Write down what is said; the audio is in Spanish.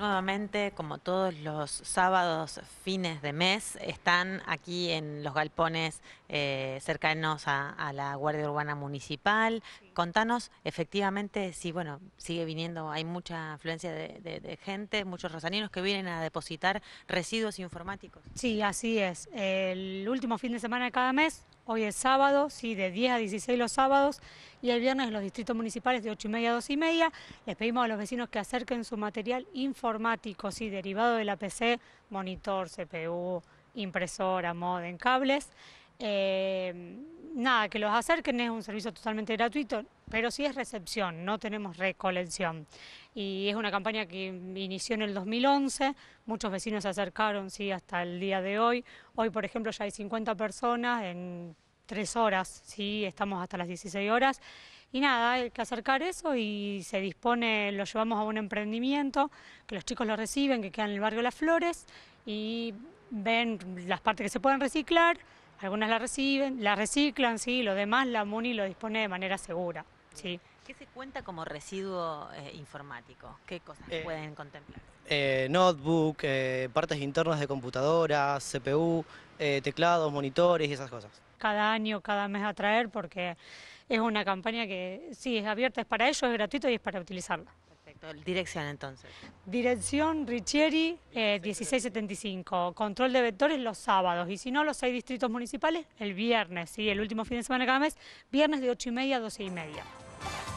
Nuevamente, como todos los sábados, fines de mes, están aquí en los galpones eh, cercanos a, la Guardia Urbana Municipal. Contanos, efectivamente, si bueno, sigue viniendo, hay mucha afluencia de, de, gente, muchos rosaninos que vienen a depositar residuos informáticos. Sí, así es. El último fin de semana de cada mes hoy es sábado, sí, de 10 a 16 los sábados, y el viernes en los distritos municipales de 8 y media a 2 y media. Les pedimos a los vecinos que acerquen su material informático, sí, derivado de la PC, monitor, CPU, impresora, modem, cables. Eh, nada, que los acerquen, es un servicio totalmente gratuito, pero sí es recepción, no tenemos recolección. Y es una campaña que inició en el 2011, muchos vecinos se acercaron sí, hasta el día de hoy. Hoy, por ejemplo, ya hay 50 personas en tres horas, ¿sí? estamos hasta las 16 horas. Y nada, hay que acercar eso y se dispone, lo llevamos a un emprendimiento, que los chicos lo reciben, que queda en el barrio Las Flores y ven las partes que se pueden reciclar, algunas las reciben, las reciclan, sí, lo demás la MUNI lo dispone de manera segura. ¿sí? ¿Qué se cuenta como residuo eh, informático? ¿Qué cosas eh, pueden contemplar? Eh, notebook, partes internas de computadoras, CPU, teclados, monitores y esas cosas cada año, cada mes a traer, porque es una campaña que sí es abierta, es para ellos, es gratuito y es para utilizarla. Perfecto. Dirección entonces. Dirección Richieri 1675. Eh, Control de vectores los sábados. Y si no, los seis distritos municipales el viernes, ¿sí? el último fin de semana cada mes, viernes de 8 y media a 12 y media.